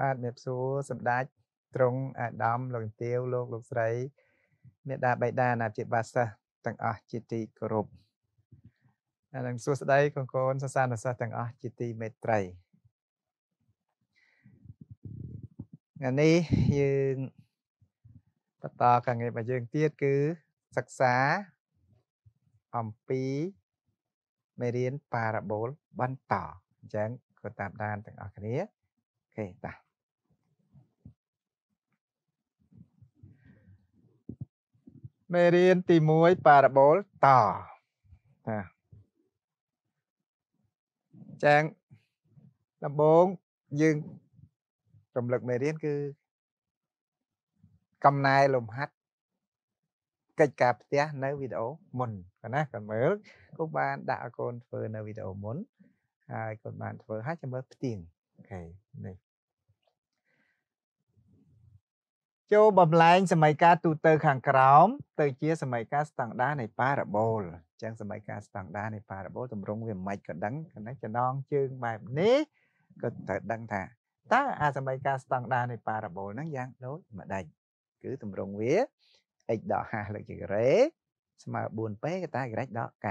បាទមេបសួរសម្ដេចទ្រង់អាដាមលោកទាវលោកលោកស្រីមេដាបៃតាអាណាព្យាបាលសិស្សទាំងអស់ជាទីគោរពអានឹងសួស្ដីកូនកូនសាសនាសិស្សទាំងអស់ជាទីមេត្រីថ្ងៃនេះយើងបន្តការងាររបស់យើងទៀតគឺសិក្សាអំពីមេរៀនប៉ារ៉ាបូលបន្តអញ្ចឹងក៏តាមដានទាំងអស់គ្នាអូខេតាមេរៀនទី1ប៉ារ៉ាបូលតណាចាំងដំបូងយើងរំលឹកមេរៀនគឺកំណែលំហាត់កិច្ចការផ្ទះនៅវីដេអូមុនណាកូនមើលគូបានដាក់ឲ្យកូនធ្វើនៅវីដេអូមុន ហើយកូនបានធ្វើហើយចាំមើលផ្ទៀងអូខេនេះចូលបំលែងសម័យកាលទូទៅខាងក្រោម ទៅជា សម័យកាលស្តង់ដារនៃប៉ារ៉ាបូលអញ្ចឹងសម័យកាលស្តង់ដារនៃប៉ារ៉ាបូលតម្រង់វាមិនក៏ដឹងគណៈចំណងជើងបែបនេះក៏ត្រូវដឹងថាតើអាសម័យកាលស្តង់ដារនៃប៉ារ៉ាបូលហ្នឹងយ៉ាងដូចម្ដេចគឺតម្រង់វា x ដក5លើកជាការ៉េស្មើ 4p កតា y ដក k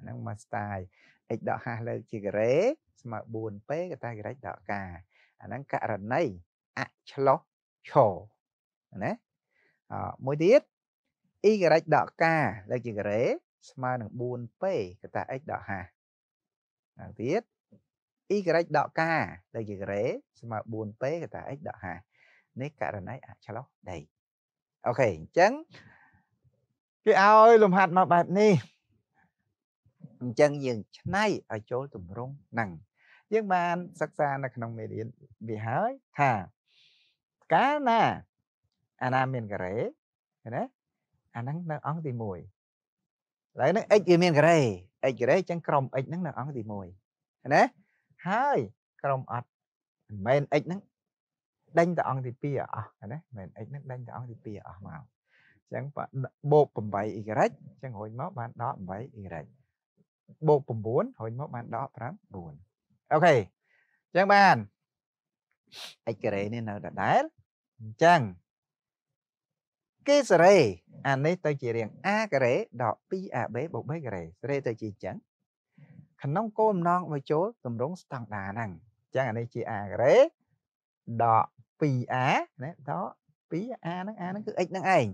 ហ្នឹងមក style x ដក5លើកជាការ៉េស្មើ 4p កតា y ដក k អាហ្នឹងករណីអឆ្លោះឈរណាអមួយទៀត e ការ៉េចដកកាលើជាការ៉េស្មើនឹង 4p កតា x ដក5ហើយទៀត e ការ៉េចដកកាលើជាការ៉េស្មើ 4p កតា x ដក5នេះករណីអឆ្លោះដីអូខេអញ្ចឹងគេឲ្យលំហាត់មកបែបនេះអញ្ចឹងយើងឆ្នៃឲ្យចូលទម្រង់ហ្នឹងយើងបានសិក្សានៅក្នុងមេរៀនវាហើយថាកាលណាអាណាមានការ៉េណាអាហ្នឹងនៅអង្គទី1ឥឡូវហ្នឹង x វាមានការ៉េ x ការ៉េអញ្ចឹងក្រុម x ហ្នឹងនៅអង្គទី1ណាហើយក្រុមអត់មិនមែន x ហ្នឹងដេញទៅអង្គទី2អស់ណាមិនមែន x ហ្នឹងដេញទៅអង្គទី2អស់មកអញ្ចឹងបូក 8y អញ្ចឹងរួចមកបានដក 8y បូក9រួចមកបានដក5 4អូខេអញ្ចឹងបាន x ការ៉េនេះនៅដដែលអញ្ចឹងគេសេរីអានេះទៅជារៀង a ការ៉េដក 2ab បូក3ការ៉េសេរីទៅជាអញ្ចឹងក្នុងគោលអំណងបើចូលទម្រង់ស្តង់ដាហ្នឹងអញ្ចឹងអានេះជា a ការ៉េដក 2a ណាដក 2a ហ្នឹង a ហ្នឹងគឺ x ហ្នឹងឯង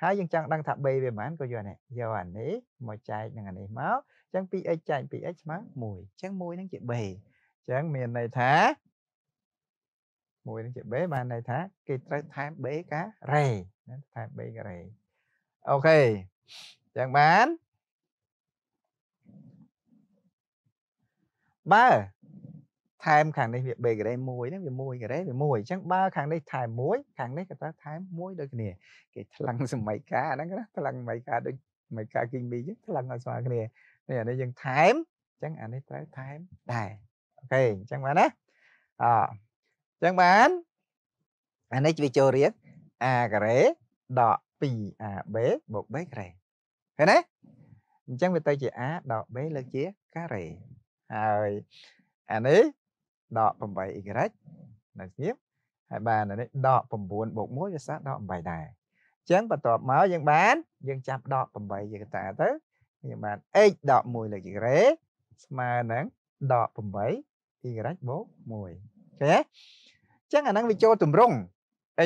ហើយយើងចង់ដឹងថា b វាប៉ុន្មានក៏យកនេះយកអានេះមកចែកនឹងអានេះមកអញ្ចឹង 2x ចែក 2x ស្មើ1អញ្ចឹង1ហ្នឹងជា b អញ្ចឹងមានន័យថា1ហ្នឹងជា b បានន័យថាគេត្រូវថែម b ការ៉េណាថែម bakery អូខេយ៉ាងបានបើថែមខាងនេះវា bakery មួយហ្នឹងវាមួយកេរេវាមួយអញ្ចឹងបើខាងនេះថែមមួយខាងនេះក៏ត្រូវថែមមួយដូចគ្នាគេថ្លឹងសម័យកាហ្នឹងណាថ្លឹងសម័យកាដូចសម័យកាគីមីអញ្ចឹងថ្លឹងឲ្យស្មើគ្នានេះអានេះយើងថែមអញ្ចឹងអានេះត្រូវថែមដែរអូខេអញ្ចឹងបានណាអអញ្ចឹងបានអានេះវាចូលរៀង a ការ៉េដក 2ab បូក b ការ៉េឃើញទេអញ្ចឹងវាទៅជា a ដក b លើកជាការ៉េហើយអានេះដក 8y នៅស្ងៀមហើយបានអានេះដក9បូក1វាសល់ដក8ដែរអញ្ចឹងបន្ទាប់មកយើងបានយើងចាប់ដក8យកតាទៅយើងបាន x ដក1លើកជាការ៉េស្មើនឹងដក8 y បូក1ឃើញទេអញ្ចឹងអាហ្នឹងវាចូលទម្រង់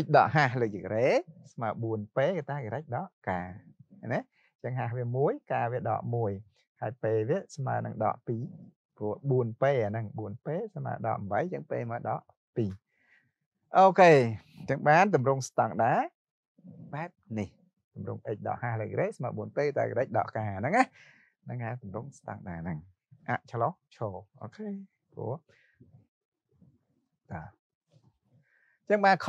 x ដក5លើយករ៉េស្មើ 4p គេតាករ៉េដកកាណាចឹង5វា1កាវាដក1ហើយ p វា ស្មើនឹងដក2ព្រោះ 4p អាហ្នឹង 4p ស្មើដក8ចឹង p មកដក2អូខេចឹងបានតម្រងស្តង់ដាបែបនេះតម្រង x ដក5លើយករ៉េស្មើ 4p តាករ៉េដកកាហ្នឹងណាហ្នឹងហើយតម្រងស្តង់ដាហ្នឹងអឆ្លោះឈរអូខេព្រោះតាចឹងបានខ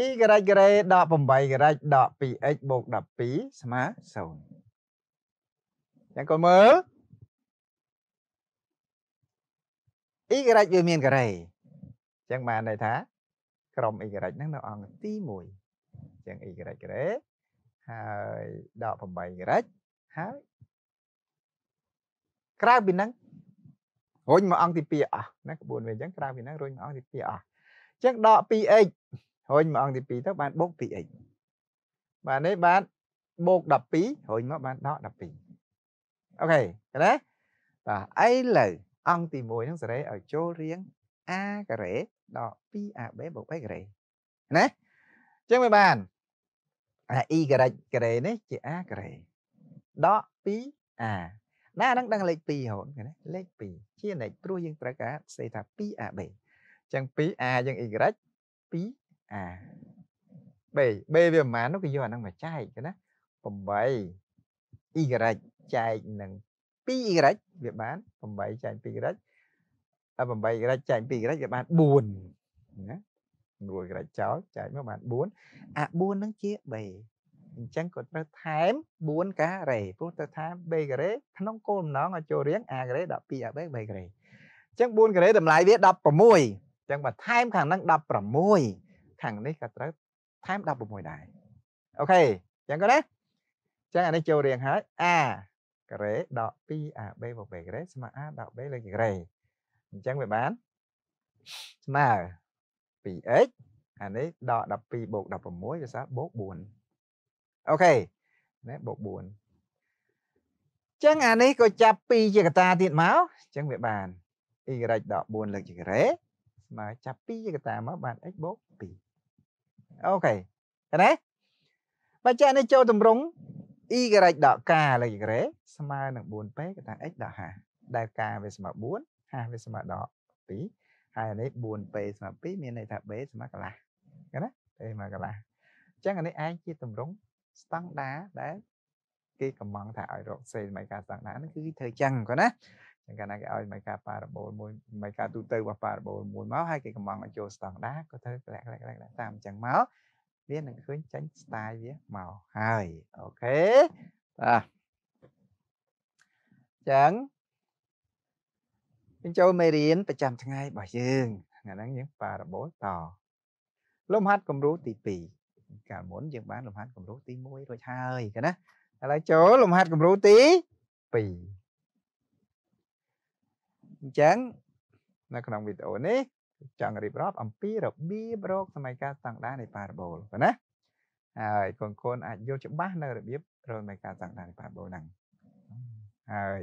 e ការ៉េតការ៉េដក8ការ៉េតដក 2x បូក12ស្មើ0ចឹងកូនមើល e ការ៉េតវាមានការ៉េចឹងបានន័យថា ក្រុម e ការ៉េតហ្នឹងនៅអង្គទី1ចឹង e ការ៉េតការ៉េហើយដក8ការ៉េតហើយក្រៅពីហ្នឹងរុញមកអង្គទី2អស់ណាក្បួនវាអញ្ចឹងក្រៅពីហ្នឹងរុញមកអង្គទី2អស់អញ្ចឹងដក 2x រុញមួយអង្គទី2ទៅបានបូក 2x បាទនេះបានបូក12រុញមកបានដក12អូខេឃើញទេបាទឥឡូវអង្គទី1ហ្នឹងសេរីឲ្យចូលរៀង a ការ៉េដក 2ab បូក b ការ៉េណាចឹងវាបានអា e ការ៉េការ៉េនេះជា a ការ៉េដក 2a ណាហ្នឹងដឹងលេខ2ហ្នឹងឃើញទេលេខ2ជានិចព្រោះយើងត្រូវការសេថា 2ab ចឹង 2a យើង y 2អា b b វាប្រហែលនោះគេយកអាហ្នឹងមកចែកណា8 y ចែកនឹង 2y វាបាន8ចែក 2y 8y ចែក 2y វាបាន4ណារួចក្រចោលចែកមកបាន4អា4ហ្នឹងជា b អញ្ចឹងក៏ត្រូវថែម4ការ៉េព្រោះត្រូវថែម b ការ៉េក្នុងគោលបំណងឲ្យចូលរៀង a ការ៉េ12 a b b ការ៉េអញ្ចឹង4ការ៉េតម្លៃវា16អញ្ចឹងបើថែមខាងហ្នឹង16ខាងនេះក៏ត្រូវថែម16ដែរអូខេចឹងក៏ណាចឹងអានេះចូលរៀងហើយ a ការ៉េដក 2ab បូក b ការ៉េស្មើ a ដក b លើការ៉េអញ្ចឹងវាបានស្មើ 2x អានេះដក12បូក16វាស្មើបូក4អូខេណាបូក4អញ្ចឹងអានេះក៏ចាប់2ជាកតាទៀតមកអញ្ចឹងវាបាន y ដក4លើការ៉េស្មើចាប់2ជាកតាមកបាន x បូក2អូខេឃើញទេបច្ចៈនេះចូលតម្រង់ y ដកការលើយករេស្មើនឹង 4p គេថា x ដក5ដែលការវាស្មើ4 5វាស្មើដក2ហើយអានេះ 4p ស្មើ2មានន័យថា b ស្មើកន្លះឃើញណា b ស្មើកន្លះអញ្ចឹងអានេះឯងជាតម្រង់ស្តង់ដាដែលគេកំងថាឲ្យរកសេមីការស្តង់ដាហ្នឹងគឺធ្វើចឹងគាត់ណាចឹងកាលណាគេឲ្យមកការប៉ារ៉ាបូលមួយមកការទូទៅរបស់ប៉ារ៉ាបូលមួយមកហើយគេកំងឲ្យចូលស្តង់ដាក៏ធ្វើក្លាក់ក្លាក់ក្លាក់តាមអញ្ចឹងមកវានឹងឃើញចាញ់ស្ទាយវាមកហើយអូខេបាទចឹងយើងចូលមេរៀនប្រចាំថ្ងៃរបស់យើងថ្ងៃហ្នឹងយើងប៉ារ៉ាបូលតលំហាត់គំរូទី2កាលមុនយើងបានលំហាត់គំរូទី1រួចហើយគេណាឥឡូវចូលលំហាត់គំរូទី2អញ្ចឹងនៅក្នុងវីដេអូនេះចង់រៀបរាប់អំពីរបៀបរកសម័យកាលស្តង់ដារនៃប៉ារ៉ាបូលណាហើយកូនកូនអាចយល់ច្បាស់នៅរបៀបរកសម័យកាលស្តង់ដារនៃប៉ារ៉ាបូលហ្នឹងហើយ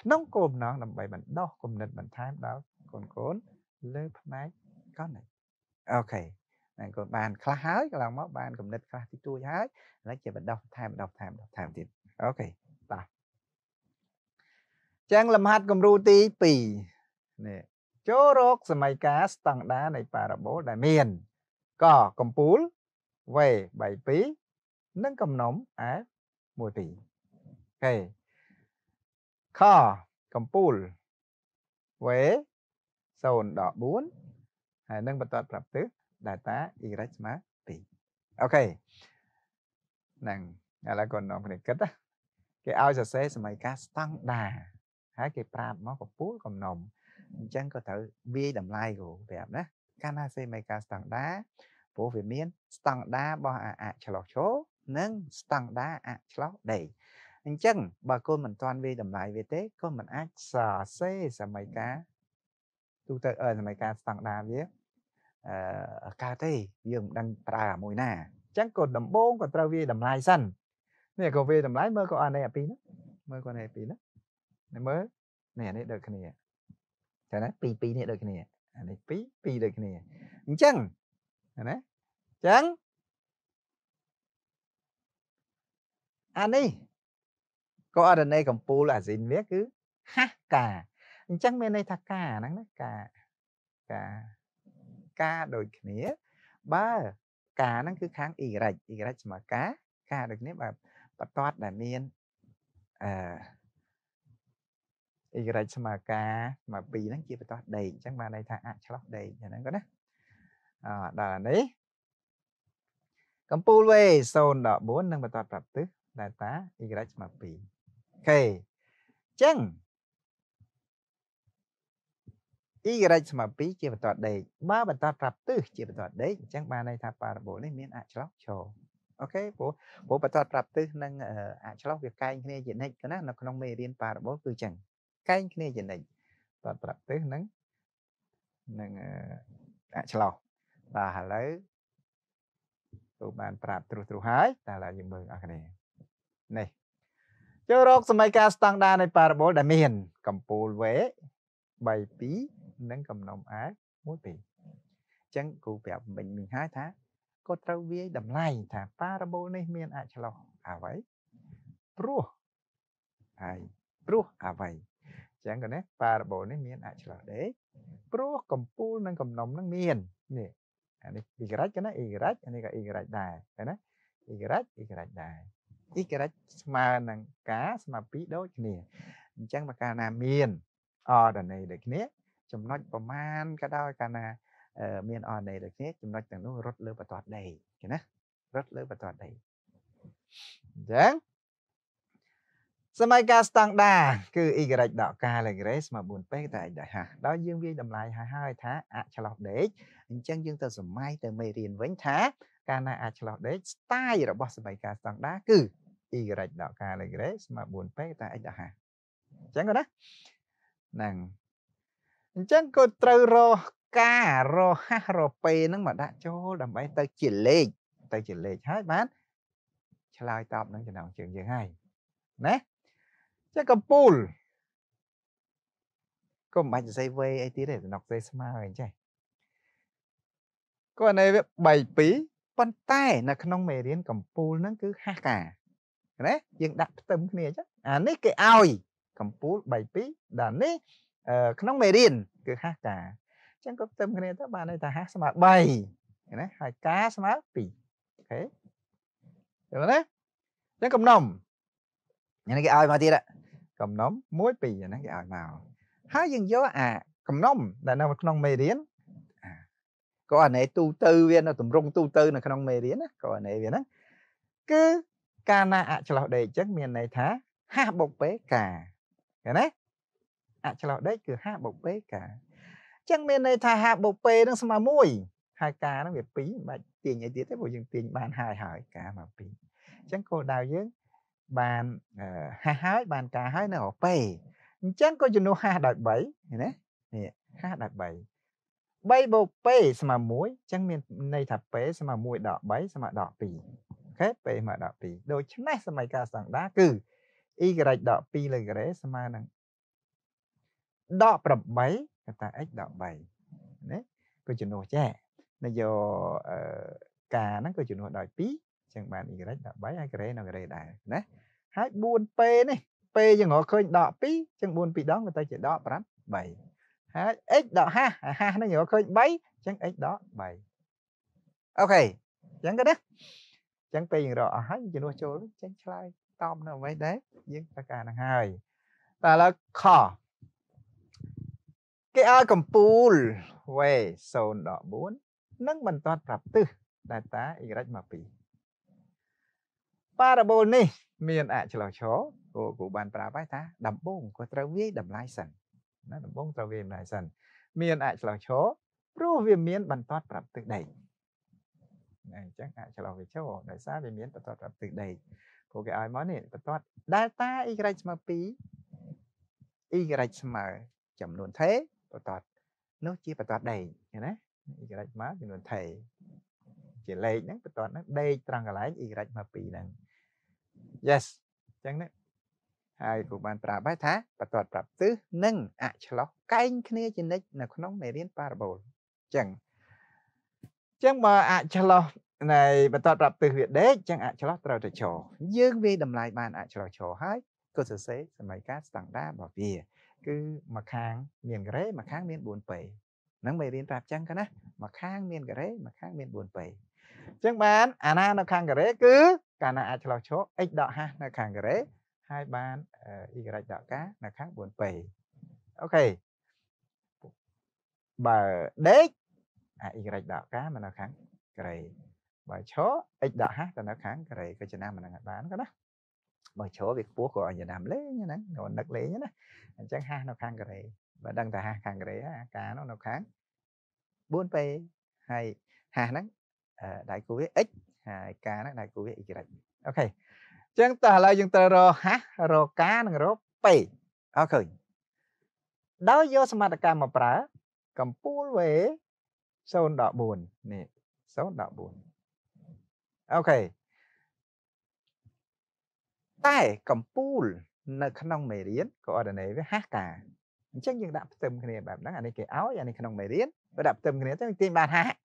ក្នុងគោលបំណងដើម្បីបណ្ដោះគំនិតបន្ថែមដល់កូនកូនលើផ្នែកកណិតអូខេហ្នឹងកូនបានខ្លះហើយកន្លងមកបានគំនិតខ្លះទីទួចហើយឥឡូវជាបណ្ដោះបន្ថែមបណ្ដោះបន្ថែមបន្ថែមទៀតអូខេចឹងលំហាត់គំរូទី2នេះចូលរកសមីការស្តង់ដានៃប៉ារ៉ាបូលដែលមាន កកំពូល V 32និងកំណុំ F 1ទីអូខេខកំពូល V 0ដល់4ហើយនឹងបន្ទាត់ប្រាប់ទិស data y ស្មើ2អូខេហ្នឹងឥឡូវគាត់នាំគ្នាគិតគេឲ្យសរសេរសមីការស្តង់ដារហើយគេប្រាប់មកកពូលកំណុំអញ្ចឹងក៏ត្រូវវាយតម្លៃគ្រូប្រាប់ណាកាលណាសេមីកាស្តង់ដាព្រោះវាមាន ស្តង់ដារបស់អឆ្លោះឈោនិងស្តង់ដាអឆ្លោះដេកអញ្ចឹងបើកូនមិនទាន់វាយតម្លៃវាទេកូនមិនអាចសរសេរសមីកាទូទៅអឺសមីកាស្តង់ដាវាអឺកើតទេយើងមិនដឹងប្រើមួយណាអញ្ចឹងកូនដំបូងក៏ត្រូវវាយតម្លៃសិននេះក៏វាយតម្លៃមើលក៏អានេះអាពីរណាមើលក៏អានេះអាពីរណានេះមើលនេះនេះដូចគ្នាចឹងណាពីពីនេះដូចគ្នាអានេះពីពីដូចគ្នាអញ្ចឹងណាអញ្ចឹងអានេះក៏ RNA កំពូលអាស៊ីនវាគឺហាស់កាអញ្ចឹងមានន័យថាកាហ្នឹងណាកាកាកាដូចគ្នាបើកាហ្នឹងគឺខាង y y ស្មើកាកាដូចគ្នាបើបន្ទាត់ដែលមានអឺអេក្រិចស្មើការស្មើ2ហ្នឹងជាបន្ទាស់ដេកអញ្ចឹងបានន័យថាអាចឆ្លោះដេកហ្នឹងក៏ណាអដល់នេះកំពូលវេ014និងបន្ទាត់ប្រាប់ទិសដែលតា y ស្មើ2អូខេអញ្ចឹង y ស្មើ2ជាបន្ទាត់ដេកបើបន្ទាត់ប្រាប់ទិសជាបន្ទាត់ដេកអញ្ចឹងបានន័យថាប៉ារ៉ាបូលនេះមានអាចឆ្លោះជ្រោអូខេព្រោះព្រោះបន្ទាត់ប្រាប់ទិសនិងអាចឆ្លោះវាកែងគ្នាជានិច្ចណានៅក្នុងមេរៀនប៉ារ៉ាបូលគឺអញ្ចឹងកែងគ្នាជានិច្ចបាទប្រតិសហ្នឹងនឹងអឆ្លោះបាទឥឡូវទូបាន ប្រាប់ត្រុសត្រុសហើយតែឡើយយើងមើលអរគ្នានេះចូលរកសម័យកាលស្តង់ដានៃប៉ារ៉ាបូលដែលមានកម្ពូលវេ32និងកំណុំអា1 2អញ្ចឹងគូប្រាប់មិញមិញហើយថាគាត់ត្រូវវាយតម្លៃថាប៉ារ៉ាបូលនេះ មានអឆ្លោះអ្វីព្រោះហើយព្រោះអ្វីចឹងក៏ណាប៉ារ៉ាបូនេះមានអឆ្លោះដែរព្រោះកំពូលនិងកំណុំនឹងមាននេះអានេះ y ក៏ណា y អានេះក៏ y ដែរឃើញណា y y ដែរ y ស្មើនឹងការស្មើពីដូចគ្នាអញ្ចឹងបើកាលណាមានអរណេដូចគ្នាចំណុចប្រមាណក៏ដោយកាលណាមានអរណេដូចគ្នាចំណុចទាំងនោះរត់លើបន្ទាត់ដីឃើញណារត់លើបន្ទាត់ដីអញ្ចឹងសម័យការស្តង់ដាគឺ y ដកការលេខរេស្មើ4ពេកតែ x ដក5ដល់យើងវាតម្លៃហើយហើយថាអាចឆ្លោះដេកអញ្ចឹងយើង ទៅសម័យទៅមេរៀនវិញថាការណាអាចឆ្លោះដេកស្ទាយរបស់សម័យការស្តង់ដាគឺ y ដកការលេខរេស្មើ4ពេកតែ x ដក5អញ្ចឹងគាត់ណាហ្នឹងអញ្ចឹងគាត់ត្រូវរកការរហ័សរពេនឹងមកដាក់ចូលដើម្បីទៅជាលេខទៅជាលេខហើយបានឆ្លើយតបនឹងចំណងជើងយើងហើយណាចេះកពូលក៏មិនបាច់សរសេរវេអីទៀតទេសំណុកសេស្មើអីចេះគាត់នៅវា32ប៉ុន្តែនៅក្នុងមេរៀនកំពូលហ្នឹងគឺហាស់ការណាយើងដាក់ផ្ទឹមគ្នាចឹងអានេះគេឲ្យកំពូល32ដល់នេះក្នុងមេរៀនគឺហាស់ការអញ្ចឹងក៏ផ្ទឹមគ្នាទៅបានន័យថាហាស់ស្មើ3ណាហើយការស្មើ2អូខេយល់ទេអញ្ចឹងកំណុំយ៉ាងនេះគេឲ្យមកទៀតកំណុំ1 2អាហ្នឹងគេឲ្យមកហើយយើងយកអាកំណុំដែលនៅក្នុងមេរៀនក៏អានេះទូទៅវានៅតម្រង់ទូទៅនៅក្នុងមេរៀនណាក៏អានេះវាហ្នឹងគឺកាលណាអឆ្លោះដេកអញ្ចឹងមានន័យថាហាបុកពេកាឃើញទេអឆ្លោះដេកគឺហាបុកពេកាអញ្ចឹងមានន័យថាហាបុកពេនឹងស្មើមួយហើយកានឹងវា2មិនបាច់ទាញអីទៀតទេព្រោះយើងទាញបានហើយហើយកាមក2អញ្ចឹងគោលដៅយើងបានហះហើយបានការហើយនៅអពេអញ្ចឹងក៏ជំនួស50ដោយ3ណានេះ50ដោយ3 3បូក p ស្មើ1អញ្ចឹងមានន័យថា p ស្មើ1ដល់3ស្មើដល់2អូខេ p ស្មើដល់2ដូច្នេះសម័យកាលស្តង់ដាគឺ y ដល់2លើការ៉េស្មើនឹងដក8កតា x ដក3ណាក៏ជំនួសចេះនៅយកការហ្នឹងក៏ជំនួសដោយចឹងបាន y 13ហើយ gray នៅ gray ដែរណាហើយ 4p នេះ p យើងរកឃើញដក2ចឹង4 2ដងក៏ទៅជាដក5 3ហើយ x ដក5អា5ហ្នឹងរកឃើញ3ចឹង x ដក3អូខេចឹងក៏ណាចឹងពេលយើងរកអស់ហើយជំនួសចូលចឹងឆ្លើយតបនៅអ្វីដែរយើងត្រូវការហ្នឹងហើយតែឥឡូវខគេឲ្យកំពូលវេ0.4និងមិនតាត់ប្រាប់ទិសដែលតា y មក2ប៉ារ៉ាបូលនេះមានអឆ្លោះឈរគូគូបានប្រាប់ហើយថាដំបងក៏ត្រូវវាយតម្លៃសិនណាដំបងត្រូវវាយតម្លៃសិន មានអឆ្លោះឈរព្រោះវាមានបន្ទាត់ប្រាប់ទឹកដីណាអញ្ចឹងអឆ្លោះវាឈរដោយសារវាមានបន្ទាត់ប្រាប់ទឹកដីព្រោះគេឲ្យមកនេះបន្ទាត់ delta y ស្មើ2 y ស្មើចំនួនថេបន្ទាត់នោះជាបន្ទាត់ដេកណា y ស្មើចំនួនថេជាលេខហ្នឹងបន្ទាត់ហ្នឹងដេកត្រង់កន្លែង y ស្មើ2ហ្នឹង yes អញ្ចឹងណាហើយគ្រូបានប្រាប់ហើយថាបន្ទាត់ប្រាប់ទិសនិងអឆ្លោះកែងគ្នាជានិច្ចនៅក្នុងមេរៀនប៉ារ៉ាបូលអញ្ចឹងអញ្ចឹងបើអឆ្លោះនៃបន្ទាត់ប្រាប់ទិសវាដេកអញ្ចឹងអឆ្លោះត្រូវតែចរយើងវាតម្លៃបានអឆ្លោះចរហើយក៏សរសេរសម័យកាលស្តង់ដាររបស់វា គឺមួយខាង មានការ៉េមួយខាងមាន 4P ហ្នឹងមេរៀនប្រាប់អញ្ចឹងកណាមួយខាងមានការ៉េមួយខាងមាន 4P អញ្ចឹងបានអាណានៅខាងការ៉េគឺកាលណាអាចឆ្លោះឈរ x ដក50នៅខាងការ៉េហើយបាន y ដក k នៅខាង 4p អូខេបើដេកអា y ដក k មកនៅខាងការ៉េបើឈរ x ដក50ទៅនៅ ខាងការ៉េក៏ចំណាំមិននឹងបានក៏ណាបើជ្រោវាខ្ពស់ក៏អញ្ចឹងលេងហ្នឹងនៅនឹកលេងណាអញ្ចឹងហាសនៅ ខាងការ៉េបើដឹងតែហាសខាងការ៉េអាការនោះនៅខាង4ពេហើយហាសហ្នឹងដៃគូវា x ហើយការហ្នឹងដៃគូវា y អូខេអញ្ចឹងតោះឥឡូវយើងត្រូវរកហាស់រកការនិងរក p អត់ឃើញដោយយកសមត្ថកម្មមកប្រើកម្ពូលវេ0.4នេះ0.4អូខេតែកម្ពូល នៅក្នុងមេរៀន coordinate វាហាស់ការអញ្ចឹងយើងដាក់ផ្ទឹមគ្នាបែបហ្នឹងអានេះគេឲ្យអានេះក្នុងមេរៀនបើដាក់ផ្ទឹមគ្នាទៅទាញបានហាស់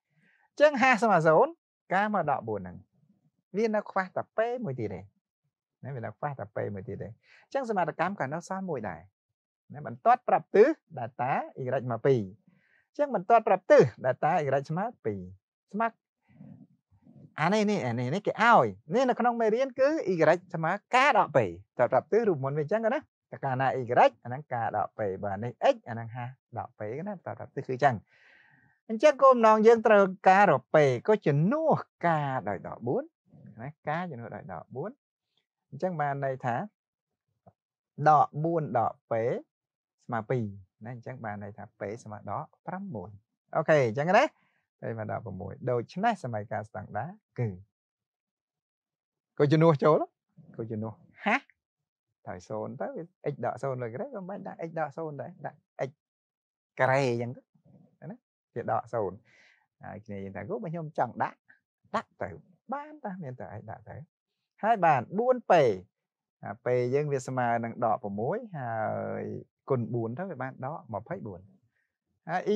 ចឹង50មក0ការមកដក4ហ្នឹងវានៅខ្វះតែពេមួយទៀតទេណាវានៅខ្វះតែពេមួយទៀតទេចឹងសមត្ថកម្មក៏នៅសោះមួយដែរណាបន្ទាត់ប្រាប់ទិស data y មក2ចឹងបន្ទាត់ប្រាប់ទិស data y ស្មើ2ស្មើអានេះនេះអានេះនេះគេឲ្យនេះនៅក្នុងមេរៀនគឺ y ស្មើការដកពេតែប្រាប់ទិសរូបមុនវាចឹងណាតែកាលណា y អាហ្នឹងការដកពេបើនេះ x អាហ្នឹងហាដកពេណាតែប្រាប់ទិសគឺចឹងអញ្ចឹងគោលបំណងយើងត្រូវការរពេក៏ជំនួសការដោយ14ណាការជំនួសដោយ14អញ្ចឹងបានន័យថាដក4ដកពេស្មើ2ណាអញ្ចឹងបានន័យថាពេស្មើដក9អូខេអញ្ចឹងណាពេស្មើដក6ដូច្នេះសម័យកាលស្តង់ដាគឺគោជំនួសចូលគោជំនួសហះត្រូវ0ទៅវា x ដក0លើក្រេក៏មិនបាច់ដាក់ x ដក0ដែរដាក់ x ក្រេអញ្ចឹងទៅគេដកសូន្យហើយគ្នាយើងថាគូបើខ្ញុំចង់ដាក់ដាក់ទៅបានតាមានតែឯងដាក់ទៅហើយបាន 4p ពេលយើងវាស្មើនឹងដក6ហើយគុណ4ទៅវាបានដក24ហើយ y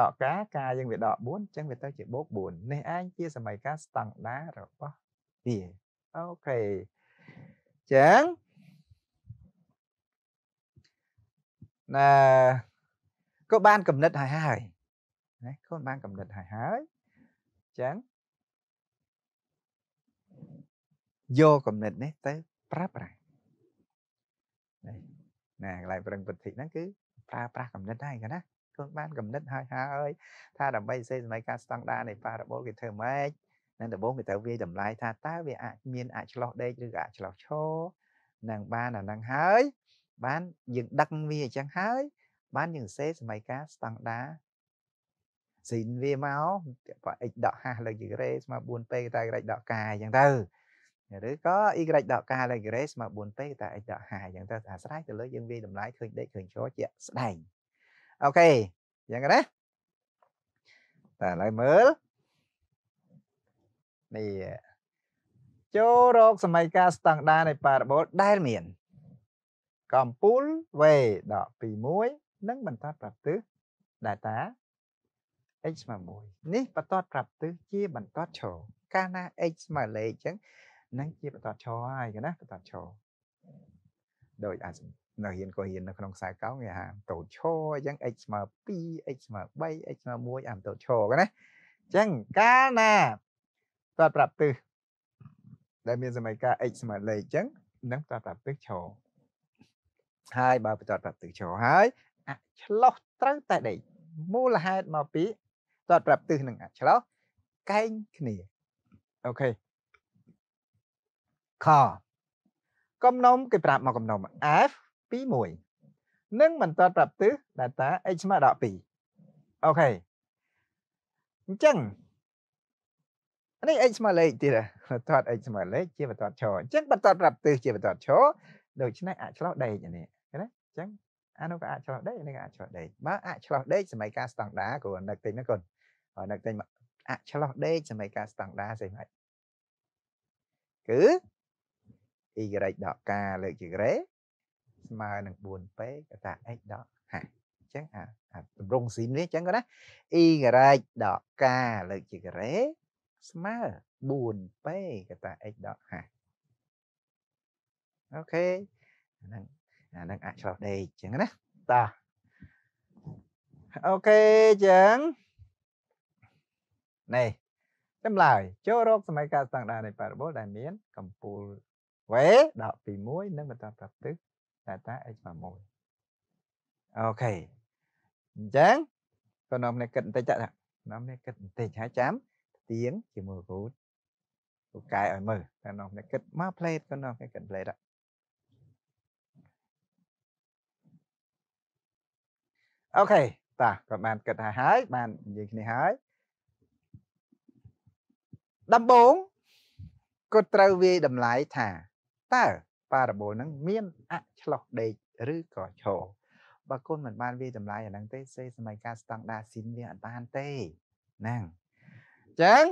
ដកការការយើងវាដក4អញ្ចឹងវាទៅជាបូក4នេះឯងជាសម័យកាលស្តង់ដារបស់វាអូខេអញ្ចឹងណាក៏បានកំណត់ហើយហើយណាខ្លួនបានកំណត់ហើយហើយអញ្ចឹងយកកំណត់នេះទៅប្រើប្រាស់ណាកន្លែងប្រឹងពុទ្ធិហ្នឹងគឺប្រើប្រាស់កំណត់ដែរគាត់ណាខ្លួនបានកំណត់ហើយហើយថាដើម្បីសេសម័យការស្តង់ដានៃប៉ារ៉ាបូលគេធ្វើម៉េចនឹងដំបូងគេត្រូវវាយតម្លៃថាតើវាអាចមានអាចឆ្លោះដេកឬក៏អាចឆ្លោះឈរនឹងបានអាហ្នឹងហើយបានយើងដឹកវាអញ្ចឹងហើយបានយើងសេសម័យការស្តង់ដាស៊ីនវាមកបើ x ដក50លើ y ស្មើ 4p តែ y ដក k អញ្ចឹងទៅឬក៏ y ដក k លើ y ស្មើ 4p តែ x ដក50អញ្ចឹងទៅអាស្រ័យទៅលើយើងវាយតម្លៃឃើញដេកឃើញជ្រជាក់ស្ដែងអូខេអញ្ចឹងណាតែឥឡូវមើលនេះចូលរកសម័យកាលស្តង់ដារនៃប៉ារ៉ាបូលដែលមានកំពូល v ដក21និងបន្ទាត់ប្រាប់ទិស data x ស្មើ1នេះបន្ទាត់ប្រាប់ទិសជា បន្ទាត់ឈរកាលណា x ស្មើលេខអញ្ចឹងនឹងជាបន្ទាត់ឈរហើយណាបន្ទាត់ឈរដោយអាចនៅរៀនក៏រៀននៅក្នុងខ្សែកោងគេហៅតូចឈរអញ្ចឹង x ស្មើ2 x ស្មើ3 x ស្មើ1អាមតូចឈរណាអញ្ចឹងកាលណាតតប្រាប់ទិសដែលមានសម័យកា x ស្មើលេខអញ្ចឹងនឹងតតប្រាប់ទិសឈរហើយបើបន្តប្រាប់ទិសឈរហើយអាឆ្លោះត្រូវតែដេកមូលហេតុមកពីតតប្រាប់ទិសនឹងអាឆ្លោះកែងគ្នាអូខេខកំណុំគេប្រាប់មកកំណុំ F 21នឹងមិនតតប្រាប់ទិស data x ស្មើដល់2អូខេអញ្ចឹងនេះ x ស្មើលេខទៀតបន្ទាត់ x ស្មើលេខជាបន្ទាត់ឈរអញ្ចឹងបន្ទាត់ប្រាប់ទិសជាបន្ទាត់ឈរដូច្នេះអាចឆ្លោះដេកនេះឃើញទេអញ្ចឹងអានោះក៏អាចឆ្លោះដេកនេះក៏អាចឆ្លោះដេកបើអាចឆ្លោះដេកសម័យកាលស្តង់ដាគ្រូនឹកតិចណាកូននឹកតែអឆ្លោះដេកសម័យការស្តង់ដាស្អីមិនគឺ y ដកការលើកជាក្រេស្មើនឹង 4p កតា x ដក5អញ្ចឹងអាតម្រងស៊ីមនេះអញ្ចឹងក៏ណា y ដកការលើកជាក្រេស្មើ 4p កតា x ដក5អូខេអាហ្នឹងអាហ្នឹងអាចឆ្លោះដេកអញ្ចឹងណាតាអូខេអញ្ចឹងនេះចម្លើយចូលរកសម័យកាលស្តង់ដារនៃប៉ារ៉ាបូលដែលមានកំពូលវេដកពី1និងបន្តប្រាប់ទិសតាតា h 1អូខេអញ្ចឹងក៏នាំនេះគិតបន្តិចចាក់នាំនេះគិតបន្តិចហើយចាំទៀងជាមួយ root ពូកែឲ្យមើលតែនាំនេះគិតមក plate ក៏នាំនេះគិត plate អូខេតាគាត់បានគិតថាហើយ បាននិយាយគ្នាហើយដំបូងគាត់ត្រូវវាយតម្លៃថាតើប៉ារ៉ាបូលហ្នឹង មានអឆ្លោះដេកឬក៏ឈរបើគុណមិនបានវាយតម្លៃអាហ្នឹងទេសេសម័យកាលស្តង់ដាស៊ីនវាអត់បានទេហ្នឹងអញ្ចឹង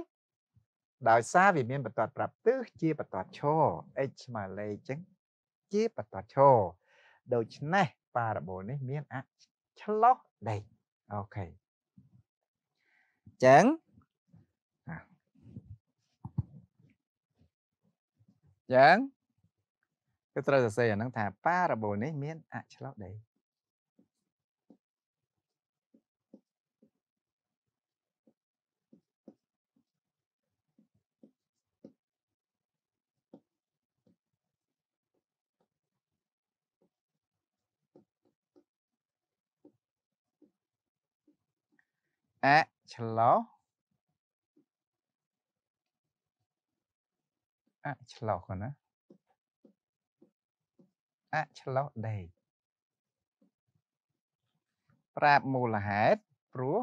ដោយសារវាមានបន្ទាត់ប្រាប់ទិសជាបន្ទាត់ឈរ x ស្មើលេខអញ្ចឹងជាបន្ទាត់ឈរដូច្នេះប៉ារ៉ាបូលនេះមានអឆ្លោះដេកអូខេអញ្ចឹងចឹងគឺត្រូវសរសេរអាហ្នឹងថា parable នេះមានអឆ្លោះដីអឆ្លោះអឆ្លោះណាអឆ្លោះដេកប្រាប់មូលហេតុព្រោះ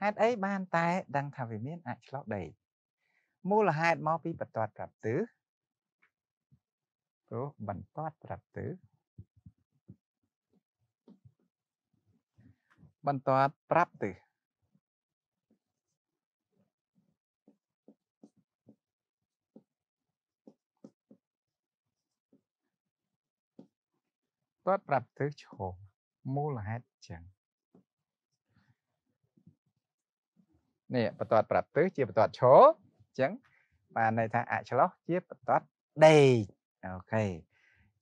ហេតុអីបានតែដឹងថាវាមានអឆ្លោះដេកមូលហេតុមកពីបន្ទាត់ប្រាប់ទិសព្រោះបន្ទាត់ប្រាប់ទិសបន្ទាត់ប្រាប់ទិសគាត់ប្រាប់ទៅឈរមូលហេតុចឹងនេះបន្ទាត់ប្រាប់ទៅជាបន្ទាត់ឈរចឹងបានន័យថាអឆ្លោះជាបន្ទាត់ដេកអូខេ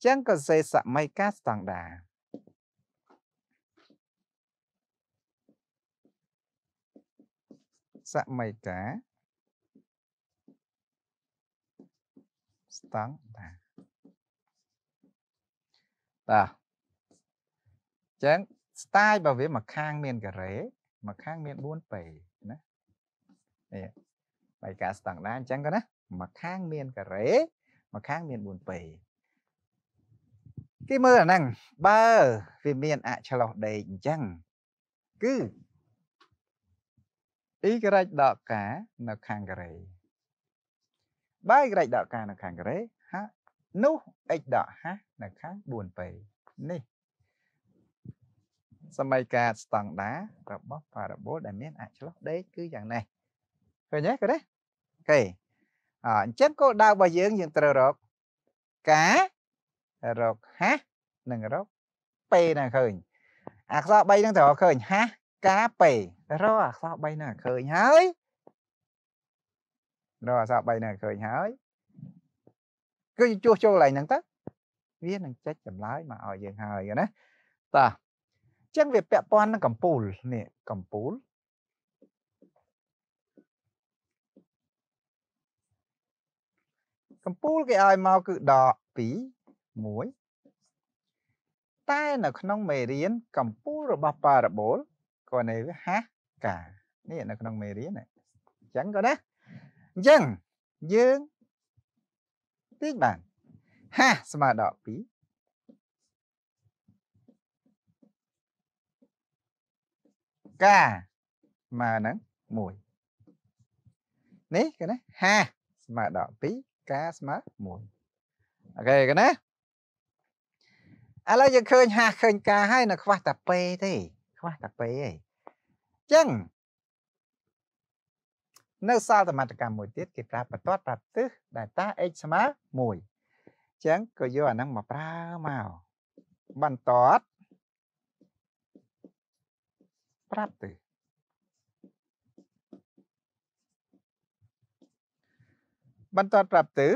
ចឹងក៏សេសម័យកាស្តង់ដាសម័យកាស្តង់ដាតាចឹង style របស់វាមួយខាងមានការ៉េមួយខាងមាន4ពេណានេះបាយការស្តង់ដារអញ្ចឹងក៏ណាមួយខាងមានការ៉េមួយខាងមាន4ពេគេមើលអាហ្នឹងបើវាមានអឆ្លោះដេកអញ្ចឹងគឺអ៊ីក្រិចដកកានៅខាងការ៉េបើអ៊ីក្រិចដកកានៅខាងការ៉េហានោះ x ដកហានៅខាង4ពេនេះសម័យកាលស្តង់ដារបស់ parabol ដែលមានអាចឆ្លោះដេកគឺយ៉ាងនេះឃើញទេគាត់ទេកេអញ្ចឹងគោលដៅរបស់យើងយើងត្រូវរកការរកហាសនិងរកពេណាឃើញអក្សរ3ហ្នឹងត្រូវឃើញហាសកាពេរកអក្សរ3ហ្នឹងឃើញហើយរកអក្សរ3ហ្នឹងឃើញហើយគឺជួសចូលកន្លែងហ្នឹងទៅវានឹងចេញចម្លើយមកឲ្យយើងហើយណាតោះអញ្ចឹងវាពាក់ព័ន្ធនឹងកម្ពូលនេះកម្ពូលកម្ពូលគេឲ្យមកគឺដក2 1តែនៅក្នុងមេរៀនកម្ពូលរបស់ប៉ារ៉ាបូលក៏នៅវាហាស់កានេះនៅក្នុងមេរៀនអញ្ចឹងក៏ណាអញ្ចឹងយើងតិចបាទ50ស្មើដក2កាមកនឹង1នេះគេណា50ស្មើដក2កាស្មើ1អូខេគេណាឥឡូវយើងឃើញ50ឃើញកាហើយនៅ ខ្វះតាពេទេ ខ្វះតាពេឯងអញ្ចឹងនៅសាលតមត្តកម្មមួយទៀតគេប្រាប់បន្ទាត់ប្រាប់ទិសដែលតា x ស្មើ1ចឹងក៏យកអាហ្នឹងមកប្រើមកបន្តប្រាប់ទៅបន្តប្រាប់ទៅ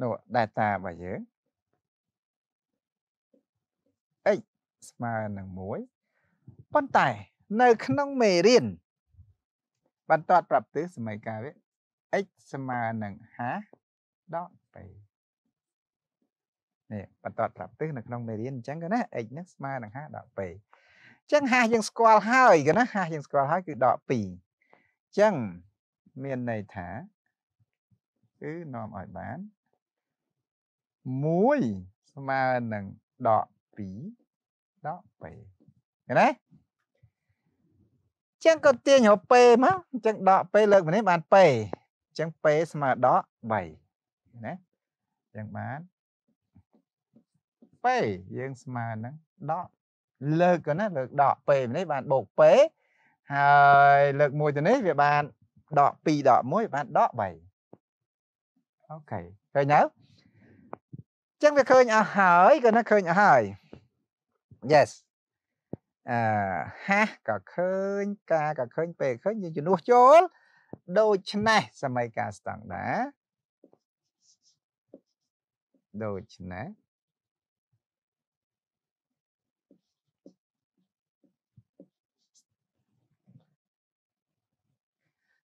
នោះ data របស់យើង x ស្មើនឹង1ប៉ុន្តែ នៅក្នុងមេរៀនបន្តប្រាប់ទិសម័យកាលវា x ស្មើនឹង5ដកទៅនេះបន្តប្រាប់ទិសនៅក្នុងមេរៀនអញ្ចឹងកណា x នឹងស្មើនឹង5ដក2អញ្ចឹង5យើងស្គាល់ហើយកណា5យើងស្គាល់ហើយគឺដក2អញ្ចឹងមានន័យថាគឺនាំឲ្យបាន1ស្មើនឹងដក2ដក2ឃើញទេចឹងក៏ទាញរកពេមកអញ្ចឹងដកពេលើកម្នេះបានពេអញ្ចឹងពេស្មើដក3ណាចឹងបានពេយើងស្មើនឹងដកលើកក៏ណាលើកដកពេនេះបានបូកពេហើយលើកមួយទៅនេះវាបានដក2ដក1បានដក3អូខេឃើញហើយចឹងវាឃើញអស់ហើយក៏ណាឃើញអស់ហើយ yes អឺហាស់ក៏ឃើញការក៏ឃើញពេលឃើញយើងជំនួសចូលដូច្នេះសម័យកាលស្តង់ដារ Deutsche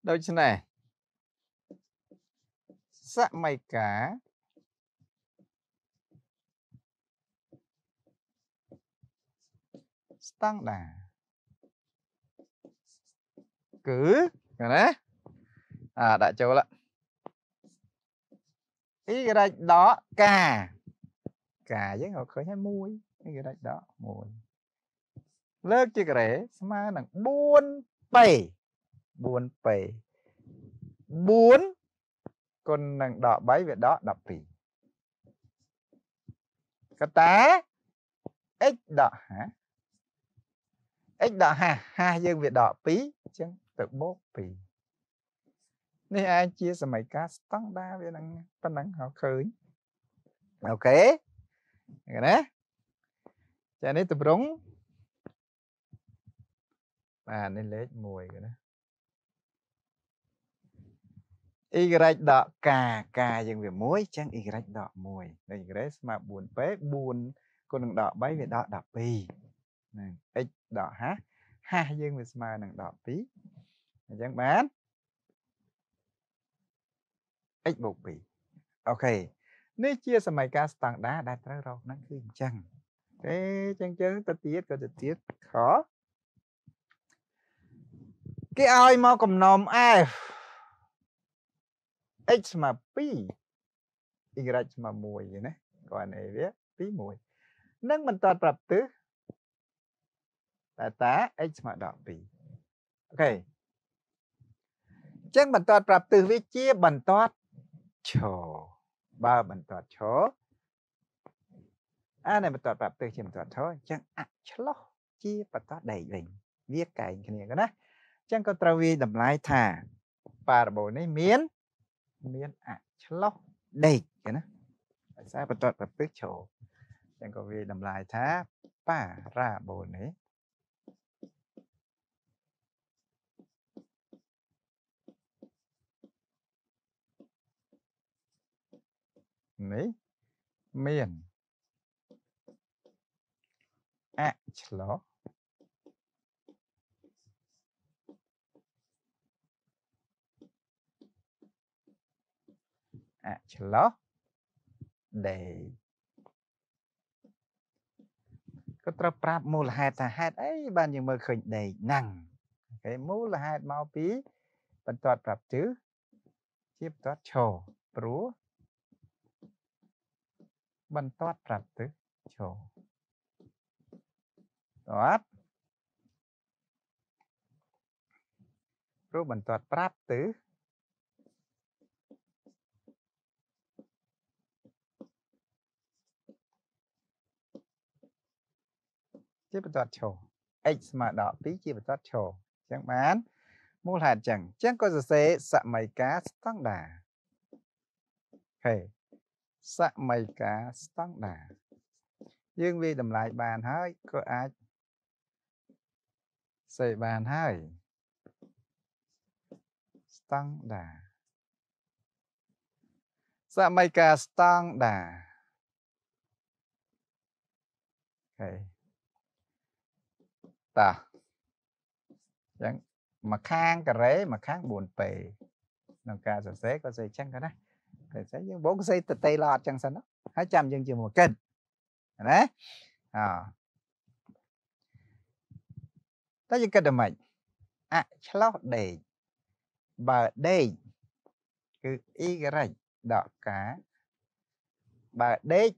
Deutsche này Sa mày cả standard cứ rồi đấy à đã châu lại អ៊ីក្រិចដកកាកាយើងក៏ឃើញហើយ1អ៊ីក្រិចដក1លើកជាការ៉េស្មើនឹង 4p 4p 4គុណនឹងដក3វាដក12កតា x ដក5 x ដក5 5យើងវាដក2អញ្ចឹងទៅបូក2នេះឯងជាសម័យកាលស្តង់ដាវាហ្នឹងប៉ុណ្ណឹងហៅឃើញអូខេណាចានេះតម្រងបាទនេះលេខ1ណាអ៊ីក្រិចដកកាកាយើងវា1អញ្ចឹងអ៊ីក្រិចដក1ដូចអ៊ីក្រិចស្មើ 4p 4គុណនឹងដក3វាដក12ហ្នឹង x ដកហាហាយើងវាស្មើនឹង12អញ្ចឹងបាន x បូក2អូខេនេះជាសម័យកាលស្តង់ដាដែលត្រូវរកហ្នឹងគឺអញ្ចឹងទេអញ្ចឹងចឹងទៅទៀតក៏ទៅទៀតខគេឲ្យមកកំណុំ f x ស្មើ2 y ស្មើ1ណាគាត់នេះវាទី1នឹងមិនតតប្រាប់ទិសតែតា x ស្មើ12អូខេអញ្ចឹងបន្តប្រាប់ទិសវាជាបន្តឈរបើមិនទាត់ឈរអានេះមិនទាត់ប្រាប់ទើសជាមិនទាត់ឈរអញ្ចឹងអឆ្លោះជាបន្តដែកវិញវាកែងគ្នាក៏ណាអញ្ចឹងក៏ត្រូវវាតម្លៃថាប៉ារ៉ាបូនេះមានមានអឆ្លោះដេកណាភាសាបន្តប្រពឹកជ្រោអញ្ចឹងក៏វាតម្លៃថាប៉ារ៉ាបូនេះនេះមានអឆ្លោះអឆ្លោះដេកក៏ត្រូវប្រាប់មូលហេតុថាហេតុអីបានយើងមើលឃើញដេកហ្នឹងគេមូលហេតុមកពី បន្ទាត់ប្រាប់ជឺជាបន្ទាត់ឈរព្រោះបន្ទាត់ប្រាប់ទៅចូលអត់ព្រោះបន្ទាត់ប្រាប់ទៅជាបន្ទាត់ឈរ x ស្មើដល់2ជាបន្ទាត់ឈរអញ្ចឹងបានមូលហេតុអញ្ចឹងអញ្ចឹងក៏សរសេរសម័យកាស្តង់ដាអូខេសម័យកាលស្តង់ដារយើងវាតម្លៃបានហើយក៏អាចសេបានហើយស្តង់ដារសម័យកាលស្តង់ដារអូខេតោះអញ្ចឹងមួយខាងការ៉េមួយខាង 4p ក្នុងការសរសេរក៏សេចឹងក៏ណាស្អីយើងបងស្អីតតៃឡអត់ចឹងសិនហើយចាំយើងជាមួយកិនណាអតែយើងគិតដល់ម៉េចអឆ្លោះដេកបើដេកគឺអ៊ីក្រិចដកកាបើដេក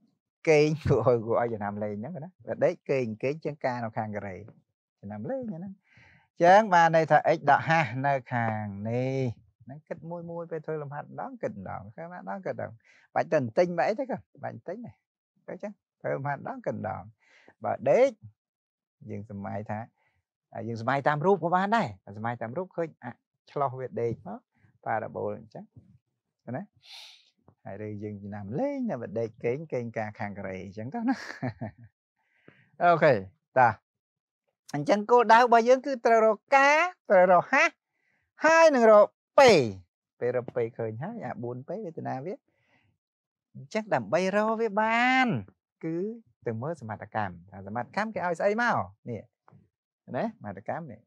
គេងគួរឲ្យគួរឲ្យចំណាំលេងហ្នឹងណាបើដេកគេងគេងជាងការនៅខាងការ៉េចំណាំលេងហ្នឹងចឹងបានន័យថា x ដកហាស់នៅខាងនេះហ្នឹងគិតមួយមួយពេលធ្វើលំហាត់ម្ដងគិតម្ដងខាងណាដល់គិតម្ដងបាច់ទៅទិញបែអីទេក៏បាច់ទិញដែរអញ្ចឹងធ្វើលំហាត់ម្ដងគិតម្ដងបើដេកយើងសម័យថាយើងសម័យតាមរូបក៏បានដែរសម័យតាមរូបឃើញអាឆ្លោះវាដេកមកប៉ារ៉ាបូលអញ្ចឹងណាហើយឬយើងចំណាំលេងនៅបដេកកេងកេងការខាងកូរ៉េអញ្ចឹងទៅណាអូខេតាអញ្ចឹងគោលដៅរបស់យើងគឺត្រូវរកការត្រូវរកហាស់ហើយនឹងរកពេពេលរពេឃើញហើយអា4ពេវេទនាវាអញ្ចឹងដើម្បីរកវាបាន គឺទៅមើលសមត្ថកម្មថាសមត្ថកម្មគេឲ្យស្អីមកនេះណាសមត្ថកម្មនេះ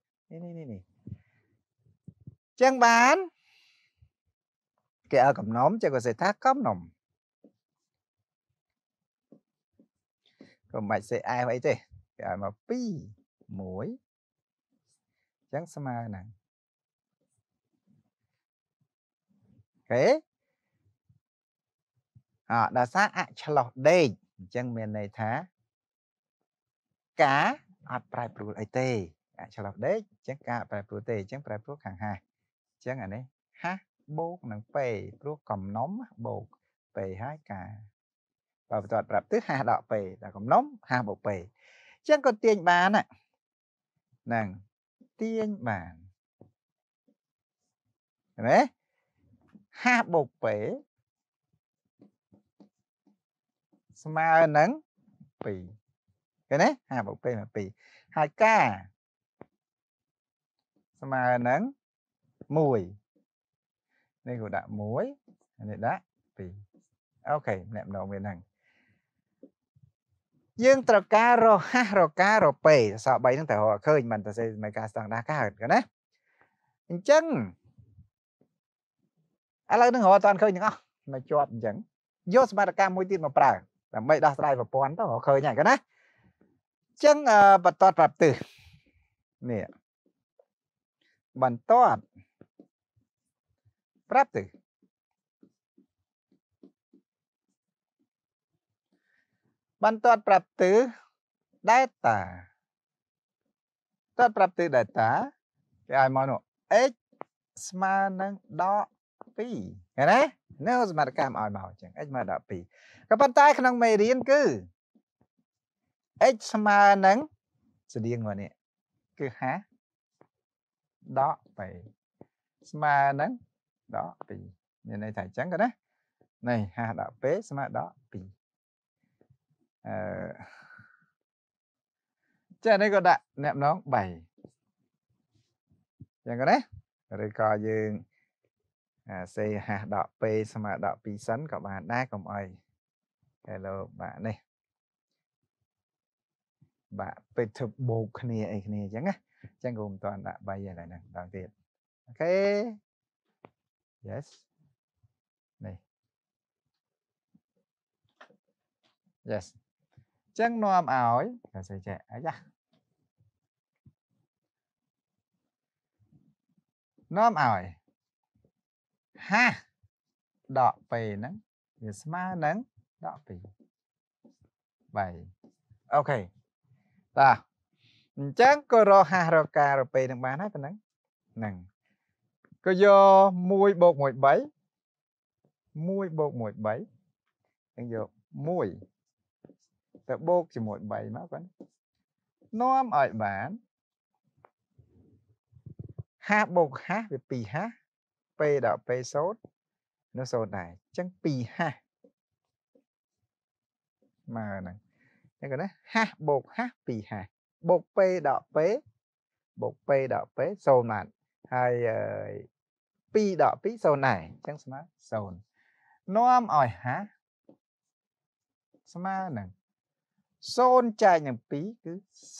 នេះនេះនេះអញ្ចឹងបានគេឲ្យកំណុំចឹងក៏សេថាកំណុំក៏មិនបាច់សេអែអីទេគេឲ្យមក2 1អញ្ចឹងស្មើនឹងគេអដោយសារអឆ្លោះដេកអញ្ចឹងមានន័យថាការអត់ប្រែប្រួលអីទេអឆ្លោះដេកអញ្ចឹងការអត់ប្រែប្រួលទេអញ្ចឹងប្រែប្រួលខាងហាអញ្ចឹងអានេះហាបូកនឹងពេព្រោះកំណុំបូកពេហើយការបើបន្ទាត់ប្រាប់ទិសហាដកពេតែកំណុំហាបូកពេអញ្ចឹងក៏ទាញបានហ្នឹងទាញបានឃើញទេ50បុពេស្មើនឹង2ឃើញទេ50បុពេមក2ហើយការស្មើនឹង1នេះក៏ដាក់1នេះដាក់2អូខេម្នាក់ម្ដងវាហ្នឹងយើងត្រូវការរហ័សរការរពេសរស3ហ្នឹងត្រូវរកឃើញមិនតែសេមិនការស្តង់ដារកើតណាអញ្ចឹងឥឡូវនឹងរត់អត់ឃើញទាំងអស់នៅជាប់អញ្ចឹងយកសមត្ថកម្មមួយទៀតមកប្រើដើម្បីដោះស្រាយប្រព័ន្ធទៅរកឃើញហ្នឹងណាអញ្ចឹងបន្ទាត់ប្រាប់ទិសនេះបន្ទាត់ប្រាប់ទិសបន្ទាត់ប្រាប់ទិស data តើប្រាប់ទិស data គេឲ្យមកនោះ x ស្មើនឹងដក12ឃើញទេនៅសមត្ថកម្មឲ្យមកអញ្ចឹង x មក12ក៏ប៉ុន្តែក្នុងមេរៀនគឺ x ស្មើនឹងស្តៀងមកនេះគឺ5ដក2ស្មើនឹងដក2មានន័យថាអញ្ចឹងក៏ណានេះ5ដក2ស្មើដក2អឺចានេះក៏ដាក់អ្នកម្ដង3អញ្ចឹងក៏ណាឬក៏យើងអាសេហះដកពេស្មើដក2សិនក៏បានដែរកុំអី Hello បាទនេះបាទពេលធ្វើបូកគ្នាអីគ្នាអញ្ចឹងណាអញ្ចឹងក៏មិនតាន់ដាក់3ឥឡូវហ្នឹងដល់ទៀតអូខេ Yes នេះ Yes អញ្ចឹងនាំឲ្យគេសេចអាយ៉ានាំឲ្យហាដកពេហ្នឹងវាស្មើនឹងដក2 3អូខេបាទអញ្ចឹងក៏រកហារកការរពេនឹងបានហើយប៉ុណ្ណឹងហ្នឹងក៏យក1បូក1 3 1បូក1 3យើងយក1ទៅបូកជាមួយ3មកបងនាំឲ្យបាន5បូក5វា2ហាពេលដល់ពេលសូត្រនោះសូត្រដែរអញ្ចឹង2ហាស់មកហ្នឹងអញ្ចឹងណាហាស់បូកហាស់2ហាស់បូកពេលដល់ពេលបូកពេលដល់ពេលសូត្របានហើយ2ដល់2សូត្រដែរអញ្ចឹងស្មើសូន្យនាំឲ្យហាស់ស្មើនឹង0ចែកនឹង2គឺ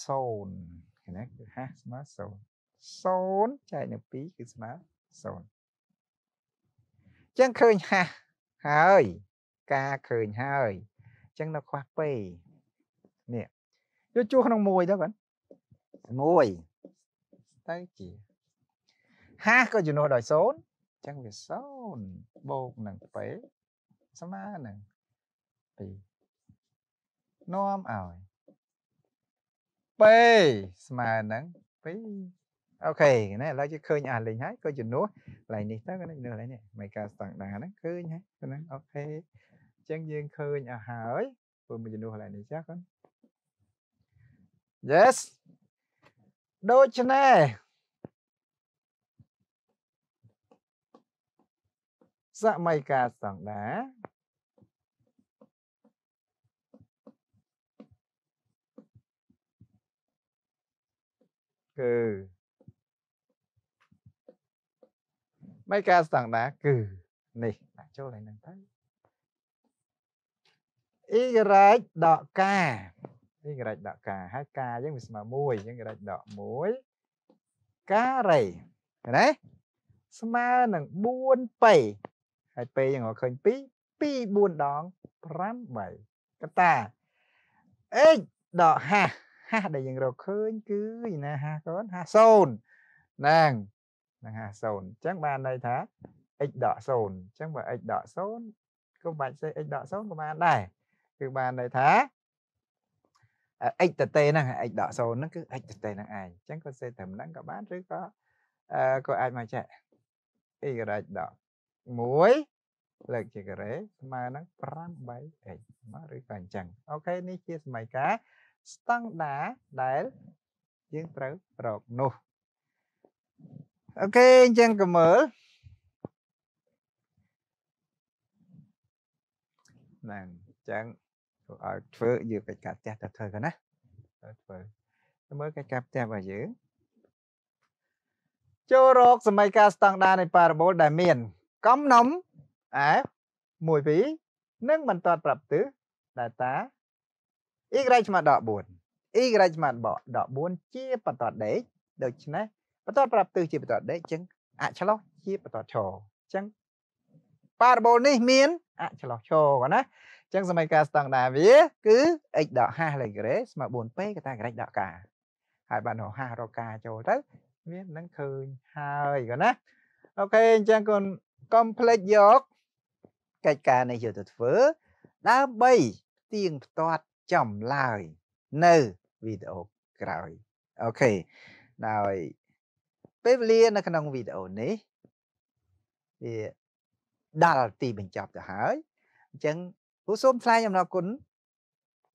0ឃើញណាគឺហាស់ស្មើ0 0ចែកនឹង2គឺស្មើ0ចឹងឃើញហាស់ហើយការឃើញហើយចឹងនៅខ្វះពេនេះយកជួក្នុងមួយទៅគាត់មួយទៅជាហាស់ក៏ជំនួសដោយ0អញ្ចឹងវា0បូកនឹងពេស្មើនឹង2នាំឲ្យពេស្មើនឹង2អូខេណាឥឡូវយើងឃើញអាលេងហើយក៏ជំនួសកន្លែងនេះទៅកន្លែងនេះនេះ mega standard ហ្នឹងឃើញហើយហ្នឹងអូខេអញ្ចឹងយើង ឃើញអាហើយព្រោះមួយជំនួសកន្លែងនេះចាស់គាត់ Yes ដូច្នេះសម័យកាលស្តង់ដាគឺមិនការស្តង់ដាគឺនេះដាក់ចូលហើយនឹងទៅអ៊ីក្រិចដកកាអ៊ីក្រិចដកកាហើយកាយើងវាស្មើ1អញ្ចឹងក្រិចដក1ការ៉េណាស្មើនឹង4ពេហើយពេយើងរកឃើញ2 2 4ដង8កតា x ដក5 5ដែលយើងរកឃើញគឺណា5កូន50ហ្នឹងនឹង50អញ្ចឹងបានន័យថា x ដក0អញ្ចឹងបើ x ដក0ក៏បាច់សេ x ដក0ក៏បានដែរគឺបានន័យថា x តេហ្នឹង x ដក0ហ្នឹងគឺ x តេហ្នឹងឯងអញ្ចឹងក៏សេត្រឹមហ្នឹងក៏បានឬក៏ក៏អាចមកចេះ y ដក1លើកជាការ៉េស្មើនឹង 8x មកឬក៏អញ្ចឹងអូខេនេះជាសមីការស្តង់ដាដែលយើងត្រូវរកនោះអូខេអញ្ចឹងក៏មើលហ្នឹងអញ្ចឹងឲ្យធ្វើយើងកិច្ចការផ្ទះទៅធ្វើកណាធ្វើទៅមើលកិច្ចការផ្ទះរបស់យើងចូលរកសម័យកាលស្តង់ដារនៃប៉ារ៉ាបូលដែលមាន កំណុំអែ1 2និងបន្តប្រាប់ទិសដែលតា y ឆ្មាដក4 y ឆ្មាដក4ជាបន្តដេកដូច្នេះបន្ទាត់ប្រាប់ទិសជាបន្ទាត់ដេកអញ្ចឹងអឆ្លោះជាបន្ទាត់ឈរអញ្ចឹងប៉ារ៉ូបូលនេះមានអឆ្លោះឈរគាត់ណាអញ្ចឹងសម័យការស្តង់ដាវា គឺ x ដក5លេខការ៉េស្មើ 4p កតាការ៉េដកការហើយបានរក5រកការចូលទៅវានឹងឃើញហើយគាត់ណាអូខេអញ្ចឹងកូន complex យកកិច្ចការនេះយកទៅធ្វើដើម្បីទៀងផ្ទាត់ចំឡើយនៅវីដេអូក្រោយអូខេដោយពេលវេលានៅក្នុងវីដេអូនេះវាដល់ទីបញ្ចប់ទៅហើយអញ្ចឹងគ្រូសូមថ្លែងអំណរគុណ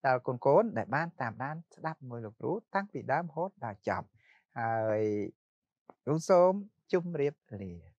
ដល់កូនកូនដែលបាន តាមដានស្ដាប់មួយលោកគ្រូតាំងពីដើមរហូតដល់ចប់ហើយគ្រូសូមជម្រាបលា